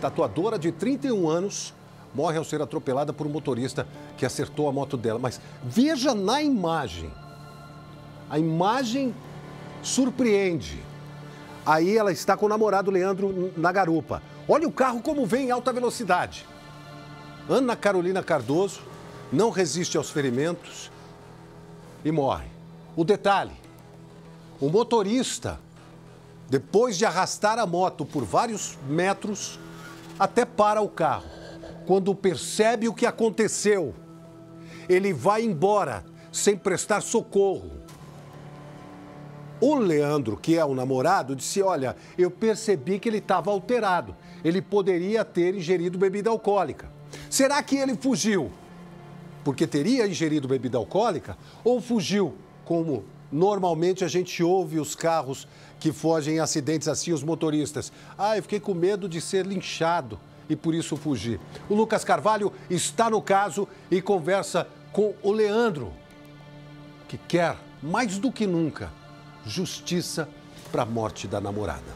Tatuadora de 31 anos morre ao ser atropelada por um motorista que acertou a moto dela. Mas veja na imagem. A imagem surpreende. Aí ela está com o namorado Leandro na garupa. Olha o carro como vem em alta velocidade. Ana Carolina Cardoso não resiste aos ferimentos e morre. O detalhe: o motorista, depois de arrastar a moto por vários metros, até para o carro. Quando percebe o que aconteceu, ele vai embora sem prestar socorro. O Leandro, que é o namorado, disse: Olha, eu percebi que ele estava alterado. Ele poderia ter ingerido bebida alcoólica. Será que ele fugiu porque teria ingerido bebida alcoólica? Ou fugiu, como normalmente a gente ouve os carros que fogem em acidentes assim os motoristas. Ah, eu fiquei com medo de ser linchado e por isso fugi. O Lucas Carvalho está no caso e conversa com o Leandro, que quer, mais do que nunca, justiça para a morte da namorada.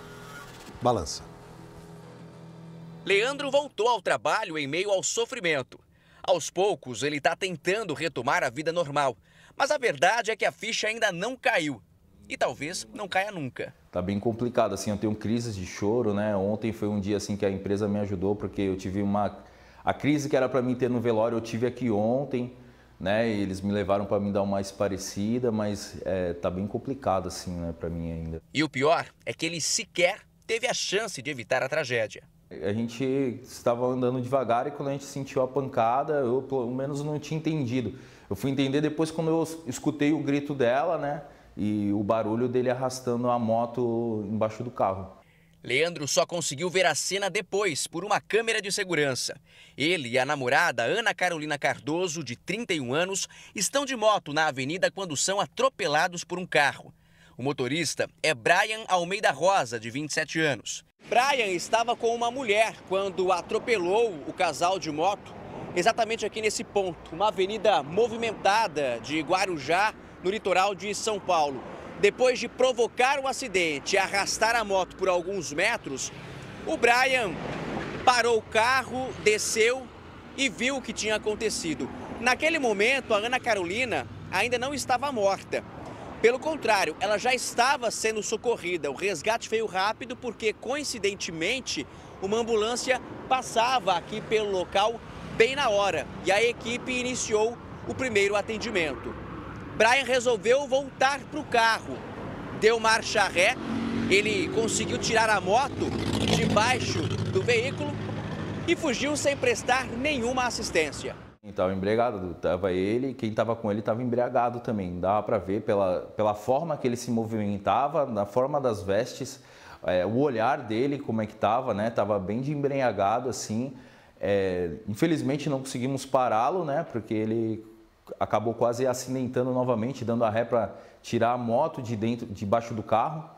Balança. Leandro voltou ao trabalho em meio ao sofrimento. Aos poucos, ele está tentando retomar a vida normal. Mas a verdade é que a ficha ainda não caiu e talvez não caia nunca. Tá bem complicado, assim, eu tenho crises de choro, né? Ontem foi um dia assim que a empresa me ajudou porque eu tive uma a crise que era para mim ter no velório, eu tive aqui ontem, né? E eles me levaram para me dar uma parecida, mas é, tá bem complicado assim, né, para mim ainda. E o pior é que ele sequer teve a chance de evitar a tragédia. A gente estava andando devagar e quando a gente sentiu a pancada, eu pelo menos não tinha entendido. Eu fui entender depois quando eu escutei o grito dela, né? e o barulho dele arrastando a moto embaixo do carro. Leandro só conseguiu ver a cena depois, por uma câmera de segurança. Ele e a namorada Ana Carolina Cardoso, de 31 anos, estão de moto na avenida quando são atropelados por um carro. O motorista é Brian Almeida Rosa, de 27 anos. Brian estava com uma mulher quando atropelou o casal de moto, exatamente aqui nesse ponto, uma avenida movimentada de Guarujá no litoral de São Paulo. Depois de provocar o acidente e arrastar a moto por alguns metros, o Brian parou o carro, desceu e viu o que tinha acontecido. Naquele momento, a Ana Carolina ainda não estava morta. Pelo contrário, ela já estava sendo socorrida. O resgate veio rápido porque, coincidentemente, uma ambulância passava aqui pelo local bem na hora e a equipe iniciou o primeiro atendimento. Brian resolveu voltar para o carro. Deu marcha ré, ele conseguiu tirar a moto debaixo do veículo e fugiu sem prestar nenhuma assistência. Estava embriagado, estava ele, quem estava com ele estava embriagado também. Dava para ver pela, pela forma que ele se movimentava, na forma das vestes, é, o olhar dele, como é que estava, né? Estava bem de embriagado assim. É, infelizmente não conseguimos pará-lo, né? Porque ele acabou quase acidentando novamente, dando a ré para tirar a moto de dentro, debaixo do carro.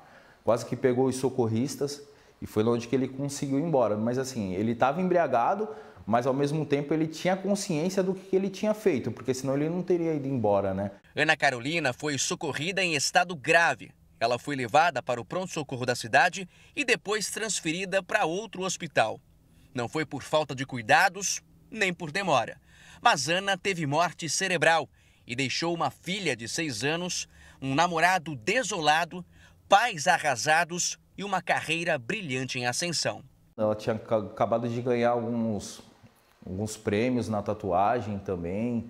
Quase que pegou os socorristas e foi longe que ele conseguiu ir embora. Mas assim, ele estava embriagado, mas ao mesmo tempo ele tinha consciência do que ele tinha feito, porque senão ele não teria ido embora, né? Ana Carolina foi socorrida em estado grave. Ela foi levada para o pronto-socorro da cidade e depois transferida para outro hospital. Não foi por falta de cuidados nem por demora. Mas Ana teve morte cerebral e deixou uma filha de seis anos, um namorado desolado, pais arrasados e uma carreira brilhante em ascensão. Ela tinha acabado de ganhar alguns, alguns prêmios na tatuagem também.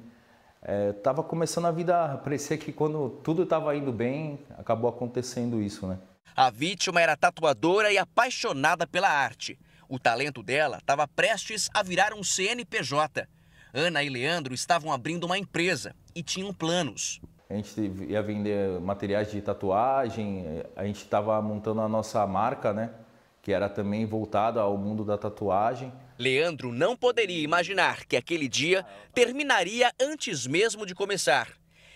Estava é, começando a vida, parecia que quando tudo estava indo bem, acabou acontecendo isso, né? A vítima era tatuadora e apaixonada pela arte. O talento dela estava prestes a virar um CNPJ. Ana e Leandro estavam abrindo uma empresa e tinham planos. A gente ia vender materiais de tatuagem, a gente estava montando a nossa marca, né? Que era também voltada ao mundo da tatuagem. Leandro não poderia imaginar que aquele dia terminaria antes mesmo de começar.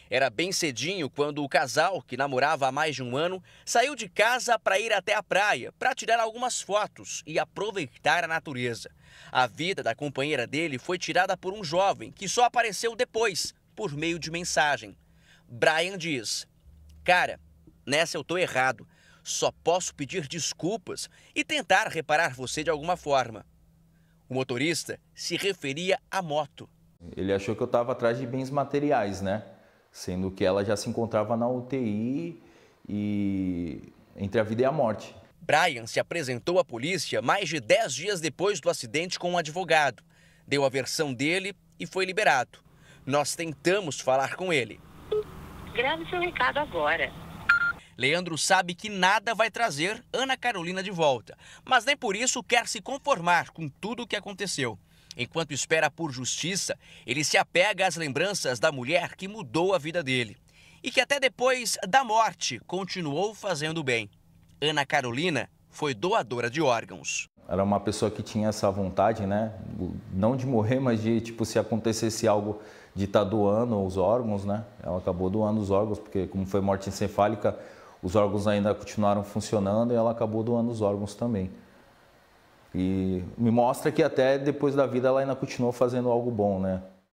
Era bem cedinho quando o casal, que namorava há mais de um ano, saiu de casa para ir até a praia, para tirar algumas fotos e aproveitar a natureza. A vida da companheira dele foi tirada por um jovem que só apareceu depois, por meio de mensagem. Brian diz: Cara, nessa eu tô errado. Só posso pedir desculpas e tentar reparar você de alguma forma. O motorista se referia à moto. Ele achou que eu estava atrás de bens materiais, né? sendo que ela já se encontrava na UTI e entre a vida e a morte. Brian se apresentou à polícia mais de 10 dias depois do acidente com um advogado. Deu a versão dele e foi liberado. Nós tentamos falar com ele. Grave seu recado agora. Leandro sabe que nada vai trazer Ana Carolina de volta, mas nem por isso quer se conformar com tudo o que aconteceu. Enquanto espera por justiça, ele se apega às lembranças da mulher que mudou a vida dele e que até depois da morte continuou fazendo bem. Ana Carolina foi doadora de órgãos. Era é uma pessoa que tinha essa vontade, né? Não de morrer, mas de, tipo, se acontecesse algo de estar tá doando os órgãos, né? Ela acabou doando os órgãos, porque como foi morte encefálica, os órgãos ainda continuaram funcionando e ela acabou doando os órgãos também. E me mostra que até depois da vida ela ainda continuou fazendo algo bom, né?